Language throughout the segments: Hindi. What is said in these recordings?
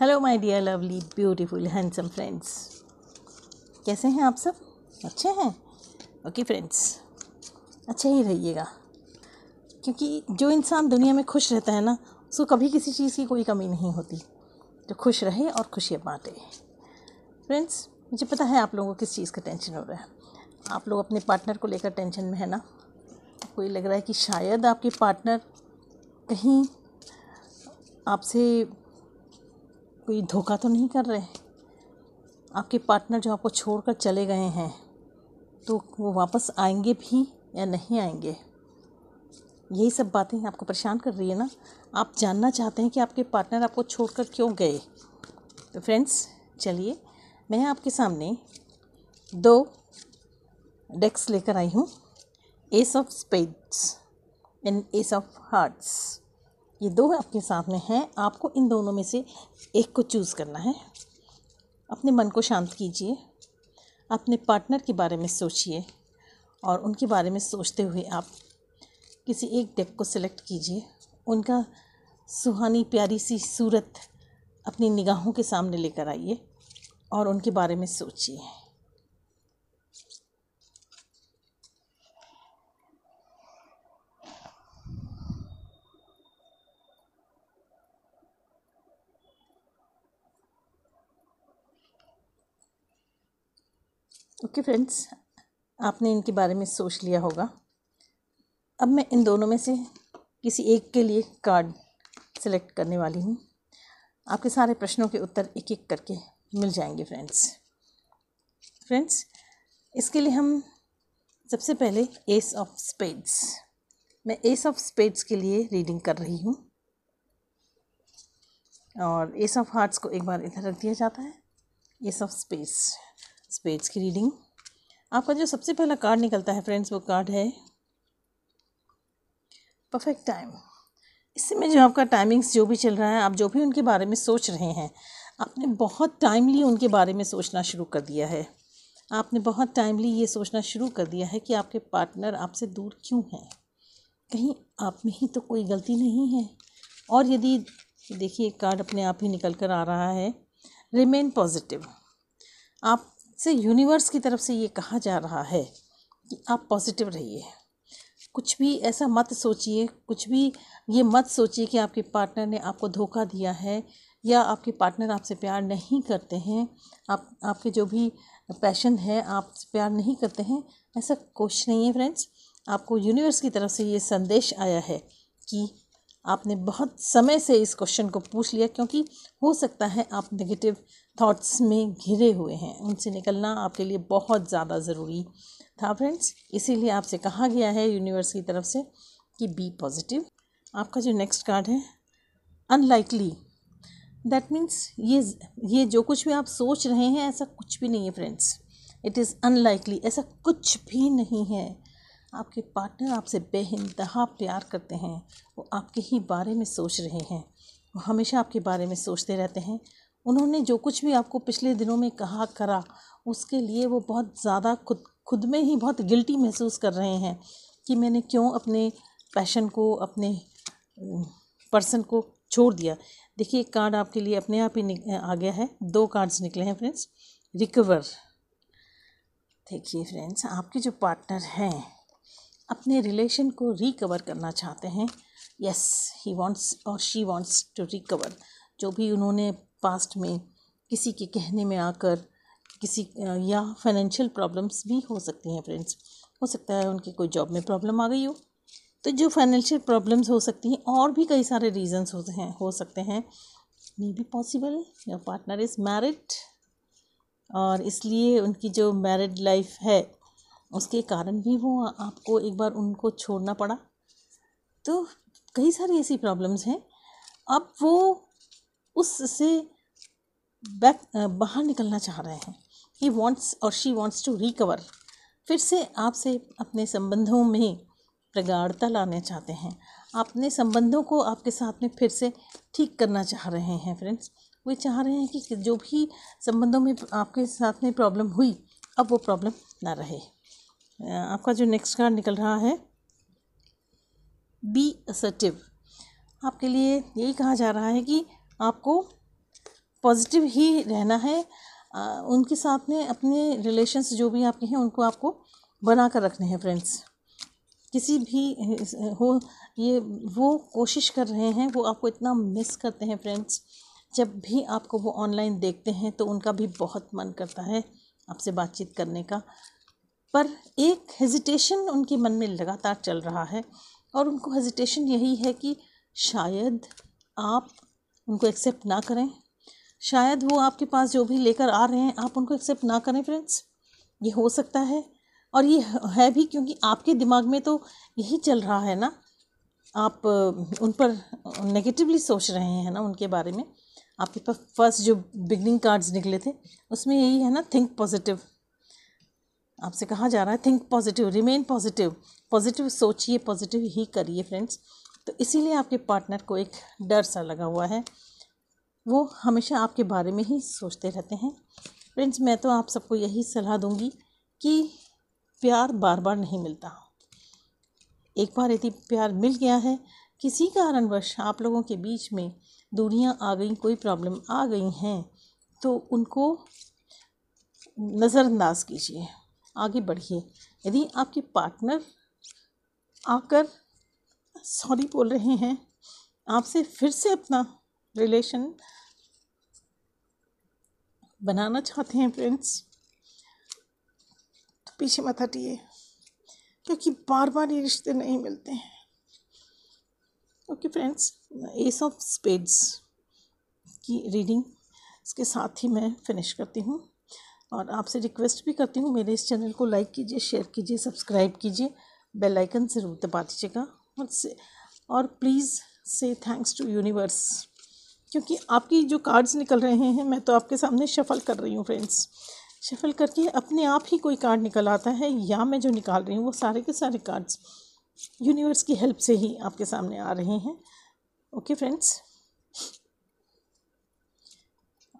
hello my dear lovely beautiful handsome friends कैसे हैं आप सब अच्छे हैं ओके फ्रेंड्स अच्छे ही रहिएगा क्योंकि जो इंसान दुनिया में खुश रहता है ना उसको कभी किसी चीज़ की कोई कमी नहीं होती जो खुश रहे और खुशियाँ बाँटे फ्रेंड्स मुझे पता है आप लोगों को किस चीज़ का टेंशन हो रहा है आप लोग अपने पार्टनर को लेकर टेंशन में है ना कोई लग रहा है कि शायद आपके पार्टनर कहीं आपसे कोई धोखा तो नहीं कर रहे आपके पार्टनर जो आपको छोड़कर चले गए हैं तो वो वापस आएंगे भी या नहीं आएंगे यही सब बातें आपको परेशान कर रही है ना आप जानना चाहते हैं कि आपके पार्टनर आपको छोड़कर क्यों गए तो फ्रेंड्स चलिए मैं आपके सामने दो डेक्स लेकर आई हूँ ace of spades and ace of hearts ये दो आपके सामने हैं आपको इन दोनों में से एक को चूज़ करना है अपने मन को शांत कीजिए अपने पार्टनर के बारे में सोचिए और उनके बारे में सोचते हुए आप किसी एक डेक को सिलेक्ट कीजिए उनका सुहानी प्यारी सी सूरत अपनी निगाहों के सामने लेकर आइए और उनके बारे में सोचिए ओके okay फ्रेंड्स आपने इनके बारे में सोच लिया होगा अब मैं इन दोनों में से किसी एक के लिए कार्ड सेलेक्ट करने वाली हूँ आपके सारे प्रश्नों के उत्तर एक एक करके मिल जाएंगे फ्रेंड्स फ्रेंड्स इसके लिए हम सबसे पहले एस ऑफ स्पेड्स मैं एस ऑफ स्पेड्स के लिए रीडिंग कर रही हूँ और एस ऑफ हार्ट्स को एक बार इधर रख दिया जाता है एस ऑफ स्पेस स्पेड्स की रीडिंग आपका जो सबसे पहला कार्ड निकलता है फ्रेंड्स वो कार्ड है परफेक्ट टाइम इसी में जो आपका टाइमिंग्स जो भी चल रहा है आप जो भी उनके बारे में सोच रहे हैं आपने बहुत टाइमली उनके बारे में सोचना शुरू कर दिया है आपने बहुत टाइमली ये सोचना शुरू कर दिया है कि आपके पार्टनर आपसे दूर क्यों हैं कहीं आप में ही तो कोई गलती नहीं है और यदि देखिए कार्ड अपने आप ही निकल कर आ रहा है रिमेन पॉजिटिव आप से यूनिवर्स की तरफ से ये कहा जा रहा है कि आप पॉजिटिव रहिए कुछ भी ऐसा मत सोचिए कुछ भी ये मत सोचिए कि आपके पार्टनर ने आपको धोखा दिया है या आपके पार्टनर आपसे प्यार नहीं करते हैं आप आपके जो भी पैशन है आप प्यार नहीं करते हैं ऐसा कुछ नहीं है फ्रेंड्स आपको यूनिवर्स की तरफ से ये संदेश आया है कि आपने बहुत समय से इस क्वेश्चन को पूछ लिया क्योंकि हो सकता है आप नेगेटिव थॉट्स में घिरे हुए हैं उनसे निकलना आपके लिए बहुत ज़्यादा ज़रूरी था फ्रेंड्स इसीलिए आपसे कहा गया है यूनिवर्स की तरफ से कि बी पॉजिटिव आपका जो नेक्स्ट कार्ड है अनलाइकली दैट मीन्स ये ये जो कुछ भी आप सोच रहे हैं ऐसा कुछ भी नहीं है फ्रेंड्स इट इज़ अनलाइकली ऐसा कुछ भी नहीं है आपके पार्टनर आपसे बेइंतहा प्यार करते हैं वो आपके ही बारे में सोच रहे हैं वो हमेशा आपके बारे में सोचते रहते हैं उन्होंने जो कुछ भी आपको पिछले दिनों में कहा करा उसके लिए वो बहुत ज़्यादा खुद खुद में ही बहुत गिल्टी महसूस कर रहे हैं कि मैंने क्यों अपने पैशन को अपने पर्सन को छोड़ दिया देखिए एक कार्ड आपके लिए अपने आप ही आ गया है दो कार्ड्स निकले हैं फ्रेंड्स रिकवर देखिए फ्रेंड्स आपके जो पार्टनर हैं अपने रिलेशन को रिकवर करना चाहते हैं यस ही वांट्स और शी वांट्स टू रिकवर जो भी उन्होंने पास्ट में किसी के कहने में आकर किसी या फाइनेंशियल प्रॉब्लम्स भी हो सकती हैं फ्रेंड्स हो सकता है उनकी कोई जॉब में प्रॉब्लम आ गई हो तो जो फाइनेंशियल प्रॉब्लम्स हो सकती हैं और भी कई सारे रीजंस होते हैं हो सकते हैं may be possible your partner is married और इसलिए उनकी जो मैरिड लाइफ है उसके कारण भी वो आपको एक बार उनको छोड़ना पड़ा तो कई सारी ऐसी प्रॉब्लम्स हैं अब वो उससे बैक बाहर निकलना चाह रहे हैं ही वॉन्ट्स और शी वॉन्ट्स टू रिकवर फिर से आपसे अपने संबंधों में प्रगाढ़ता लाना चाहते हैं अपने संबंधों को आपके साथ में फिर से ठीक करना चाह रहे हैं फ्रेंड्स वे चाह रहे हैं कि जो भी संबंधों में आपके साथ में प्रॉब्लम हुई अब वो प्रॉब्लम ना रहे आपका जो नेक्स्ट कार्ड निकल रहा है बी असर्टिव आपके लिए यही कहा जा रहा है कि आपको पॉजिटिव ही रहना है आ, उनके साथ में अपने रिलेशन्स जो भी आपके हैं उनको आपको बना कर रखने हैं फ्रेंड्स किसी भी हो ये वो कोशिश कर रहे हैं वो आपको इतना मिस करते हैं फ्रेंड्स जब भी आपको वो ऑनलाइन देखते हैं तो उनका भी बहुत मन करता है आपसे बातचीत करने का पर एक हेजिटेशन उनके मन में लगातार चल रहा है और उनको हेजिटेशन यही है कि शायद आप उनको एक्सेप्ट ना करें शायद वो आपके पास जो भी लेकर आ रहे हैं आप उनको एक्सेप्ट ना करें फ्रेंड्स ये हो सकता है और ये है भी क्योंकि आपके दिमाग में तो यही चल रहा है ना आप उन पर नेगेटिवली सोच रहे हैं ना उनके बारे में आपके पास फर्स्ट जो बिगनिंग कार्ड्स निकले थे उसमें यही है ना थिंक पॉजिटिव आपसे कहा जा रहा है think positive remain positive positive सोचिए पॉजिटिव ही करिए फ्रेंड्स तो इसीलिए आपके पार्टनर को एक डर सा लगा हुआ है वो हमेशा आपके बारे में ही सोचते रहते हैं फ्रेंड्स मैं तो आप सबको यही सलाह दूंगी कि प्यार बार बार नहीं मिलता एक बार यदि प्यार मिल गया है किसी कारणवश आप लोगों के बीच में दूरियां आ गई कोई प्रॉब्लम आ गई हैं तो उनको नज़रअंदाज कीजिए आगे बढ़िए यदि आपके पार्टनर आकर सॉरी बोल रहे हैं आपसे फिर से अपना रिलेशन बनाना चाहते हैं फ्रेंड्स तो पीछे मत हटिए क्योंकि बार बार ये रिश्ते नहीं मिलते हैं okay friends ace of spades की रीडिंग इसके साथ ही मैं फिनिश करती हूँ और आपसे रिक्वेस्ट भी करती हूँ मेरे इस चैनल को लाइक कीजिए शेयर कीजिए सब्सक्राइब कीजिए बेल आइकन ज़रूर दबा दीजिएगा और से और प्लीज़ से थैंक्स टू यूनिवर्स क्योंकि आपकी जो कार्ड्स निकल रहे हैं मैं तो आपके सामने शफ़ल कर रही हूँ फ्रेंड्स शफ़ल करके अपने आप ही कोई कार्ड निकल आता है या मैं जो निकाल रही हूँ वो सारे के सारे कार्ड्स यूनिवर्स की हेल्प से ही आपके सामने आ रहे हैं ओके फ्रेंड्स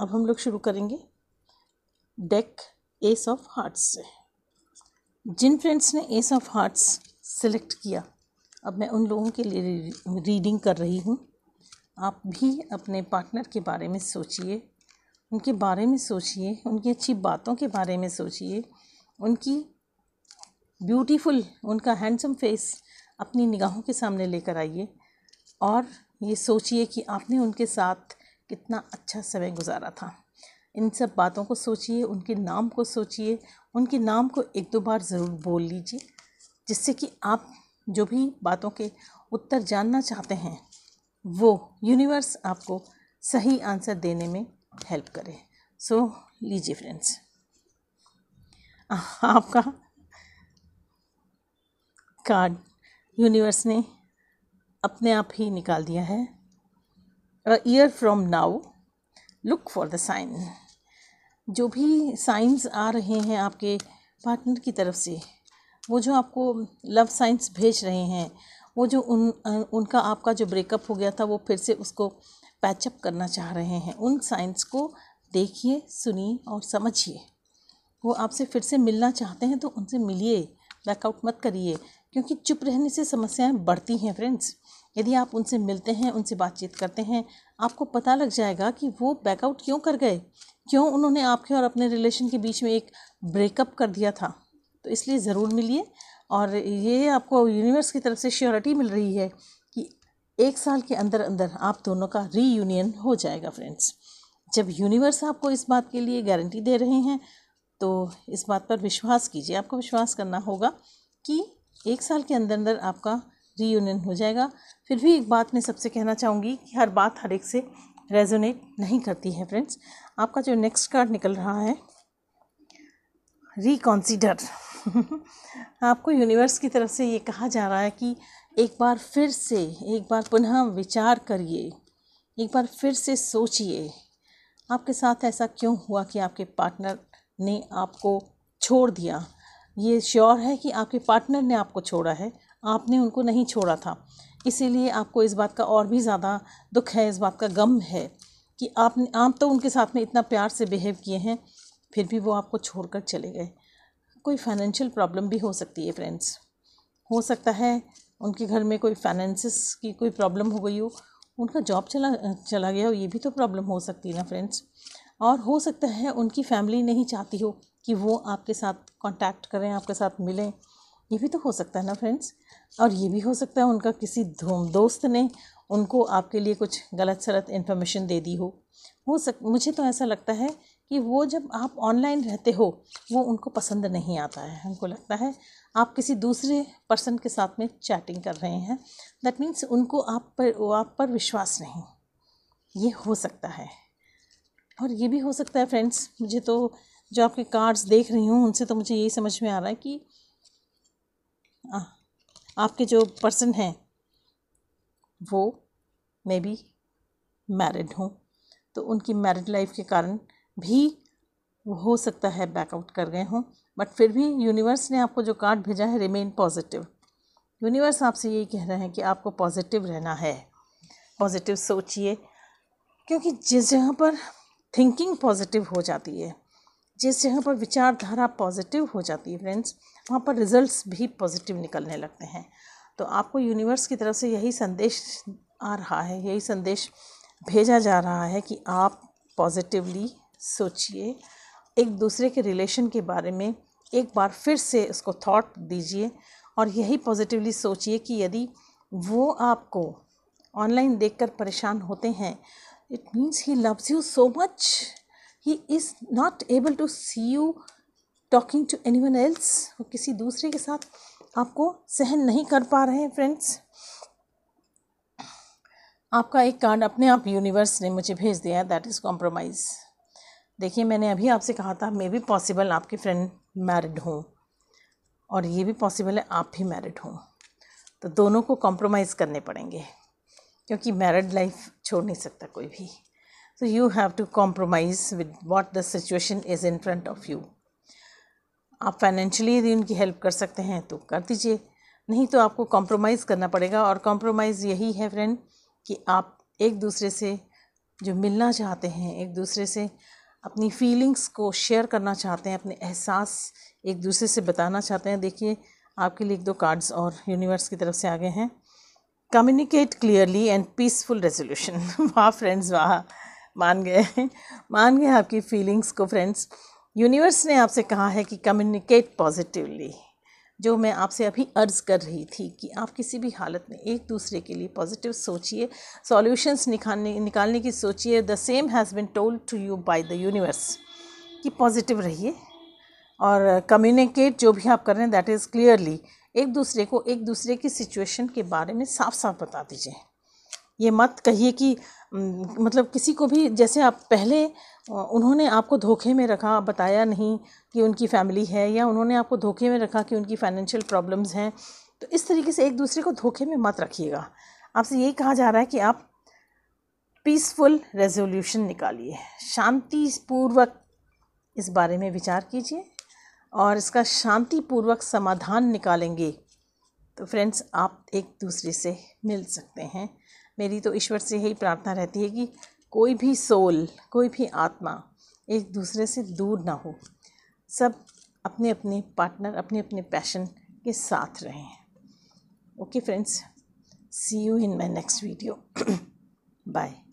अब हम लोग शुरू करेंगे डेक एस ऑफ हार्ट्स से जिन फ्रेंड्स ने एस ऑफ हार्ट्स सेलेक्ट किया अब मैं उन लोगों के लिए रीडिंग कर रही हूँ आप भी अपने पार्टनर के बारे में सोचिए उनके बारे में सोचिए उनकी अच्छी बातों के बारे में सोचिए उनकी ब्यूटीफुल उनका हैंडसम फेस अपनी निगाहों के सामने लेकर आइए और ये सोचिए कि आपने उनके साथ कितना अच्छा समय गुजारा था इन सब बातों को सोचिए उनके नाम को सोचिए उनके नाम को एक दो बार ज़रूर बोल लीजिए जिससे कि आप जो भी बातों के उत्तर जानना चाहते हैं वो यूनिवर्स आपको सही आंसर देने में हेल्प करे सो लीजिए फ्रेंड्स आपका कार्ड यूनिवर्स ने अपने आप ही निकाल दिया है a year from now look for the sign जो भी साइंस आ रहे हैं आपके पार्टनर की तरफ से वो जो आपको लव साइंस भेज रहे हैं वो जो उन उनका आपका जो ब्रेकअप हो गया था वो फिर से उसको पैचअप करना चाह रहे हैं उन साइंस को देखिए सुनिए और समझिए वो आपसे फिर से मिलना चाहते हैं तो उनसे मिलिए बैकआउट मत करिए क्योंकि चुप रहने से समस्याएं बढ़ती हैं फ्रेंड्स यदि आप उनसे मिलते हैं उनसे बातचीत करते हैं आपको पता लग जाएगा कि वो बैकआउट क्यों कर गए क्यों उन्होंने आपके और अपने रिलेशन के बीच में एक ब्रेकअप कर दिया था तो इसलिए ज़रूर मिलिए और ये आपको यूनिवर्स की तरफ से श्योरिटी मिल रही है कि एक साल के अंदर अंदर आप दोनों का रीयूनियन हो जाएगा फ्रेंड्स जब यूनिवर्स आपको इस बात के लिए गारंटी दे रहे हैं तो इस बात पर विश्वास कीजिए आपको विश्वास करना होगा कि एक साल के अंदर अंदर आपका रीयूनियन हो जाएगा फिर भी एक बात मैं सबसे कहना चाहूँगी कि हर बात हर एक से रेजोनेट नहीं करती है फ्रेंड्स आपका जो नेक्स्ट कार्ड निकल रहा है रिकॉन्सिडर आपको यूनिवर्स की तरफ से ये कहा जा रहा है कि एक बार फिर से एक बार पुनः विचार करिए एक बार फिर से सोचिए आपके साथ ऐसा क्यों हुआ कि आपके पार्टनर ने आपको छोड़ दिया ये श्योर है कि आपके पार्टनर ने आपको छोड़ा है आपने उनको नहीं छोड़ा था इसीलिए आपको इस बात का और भी ज़्यादा दुख है इस बात का गम है कि आपने आप तो उनके साथ में इतना प्यार से बिहेव किए हैं फिर भी वो आपको छोड़कर चले गए कोई फाइनेंशियल प्रॉब्लम भी हो सकती है फ्रेंड्स हो सकता है उनके घर में कोई फाइनेंसिस की कोई प्रॉब्लम हो गई हो उनका जॉब चला चला गया हो ये भी तो प्रॉब्लम हो सकती है ना फ्रेंड्स और हो सकता है उनकी फैमिली नहीं चाहती हो कि वो आपके साथ कांटेक्ट करें आपके साथ मिलें ये भी तो हो सकता है ना फ्रेंड्स और ये भी हो सकता है उनका किसी धूम दोस्त ने उनको आपके लिए कुछ गलत सलत इन्फॉर्मेशन दे दी हो हो सक मुझे तो ऐसा लगता है कि वो जब आप ऑनलाइन रहते हो वो उनको पसंद नहीं आता है हमको लगता है आप किसी दूसरे पर्सन के साथ में चैटिंग कर रहे हैं दैट मीन्स उनको आप पर आप पर विश्वास नहीं ये हो सकता है और ये भी हो सकता है फ्रेंड्स मुझे तो जो आपके कार्ड्स देख रही हूँ उनसे तो मुझे यही समझ में आ रहा है कि हाँ, आपके जो पर्सन हैं वो मे बी मैरिड हों तो उनकी मैरिड लाइफ के कारण भी हो सकता है बैकआउट कर गए हों बट फिर भी यूनिवर्स ने आपको जो कार्ड भेजा है रिमेन पॉजिटिव यूनिवर्स आपसे यही कह रहे हैं कि आपको पॉजिटिव रहना है पॉजिटिव सोचिए क्योंकि जिस जगह पर थिंकिंग पॉजिटिव हो जाती है जिस जगह पर विचारधारा पॉजिटिव हो जाती है फ्रेंड्स वहाँ पर रिज़ल्ट्स भी पॉजिटिव निकलने लगते हैं तो आपको यूनिवर्स की तरफ से यही संदेश आ रहा है यही संदेश भेजा जा रहा है कि आप पॉजिटिवली सोचिए एक दूसरे के रिलेशन के बारे में एक बार फिर से उसको थॉट दीजिए और यही पॉजिटिवली सोचिए कि यदि वो आपको ऑनलाइन देखकर परेशान होते हैं it means he loves you so much he is not able to see you talking to anyone else वो किसी दूसरे के साथ आपको सहन नहीं कर पा रहे हैं फ्रेंड्स आपका एक कार्ड अपने आप यूनिवर्स ने मुझे भेज दिया है दैट इज़ कॉम्प्रोमाइज़ देखिए मैंने अभी आपसे कहा था मे भी पॉसिबल आपके फ्रेंड मैरिड हों और ये भी पॉसिबल है आप भी मैरिड हों तो दोनों को कॉम्प्रोमाइज़ करने पड़ेंगे क्योंकि मैरिड लाइफ छोड़ नहीं सकता कोई भी so you have to compromise with what the situation is in front of you आप फाइनेंशियली यदि उनकी हेल्प कर सकते हैं तो कर दीजिए नहीं तो आपको कॉम्प्रोमाइज़ करना पड़ेगा और कॉम्प्रोमाइज़ यही है फ्रेंड कि आप एक दूसरे से जो मिलना चाहते हैं एक दूसरे से अपनी फीलिंग्स को शेयर करना चाहते हैं अपने एहसास एक दूसरे से बताना चाहते हैं देखिए आपके लिए एक दो कार्ड्स और यूनिवर्स की तरफ से आ गए हैं communicate clearly and peaceful resolution वाह फ्रेंड्स वाह मान गए मान गए आपकी फीलिंग्स को फ्रेंड्स यूनिवर्स ने आपसे कहा है कि कम्युनिकेट पॉजिटिवली जो मैं आपसे अभी अर्ज़ कर रही थी कि आप किसी भी हालत में एक दूसरे के लिए पॉजिटिव सोचिए सॉल्यूशंस निकालने निकालने की सोचिए the same has been told to you by the universe कि पॉजिटिव रहिए और कम्युनिकेट जो भी आप कर रहे हैं दैट इज़ क्लियरली एक दूसरे को एक दूसरे की सिचुएशन के बारे में साफ साफ बता दीजिए ये मत कहिए कि मतलब किसी को भी जैसे आप पहले उन्होंने आपको धोखे में रखा बताया नहीं कि उनकी फ़ैमिली है या उन्होंने आपको धोखे में रखा कि उनकी फ़ाइनेंशियल प्रॉब्लम्स हैं तो इस तरीके से एक दूसरे को धोखे में मत रखिएगा आपसे यही कहा जा रहा है कि आप पीसफुल रेजोल्यूशन निकालिए शांतिपूर्वक इस बारे में विचार कीजिए और इसका शांतिपूर्वक समाधान निकालेंगे तो फ्रेंड्स आप एक दूसरे से मिल सकते हैं मेरी तो ईश्वर से यही प्रार्थना रहती है कि कोई भी सोल कोई भी आत्मा एक दूसरे से दूर ना हो सब अपने अपने पार्टनर अपने अपने पैशन के साथ रहें okay friends see you in my next video bye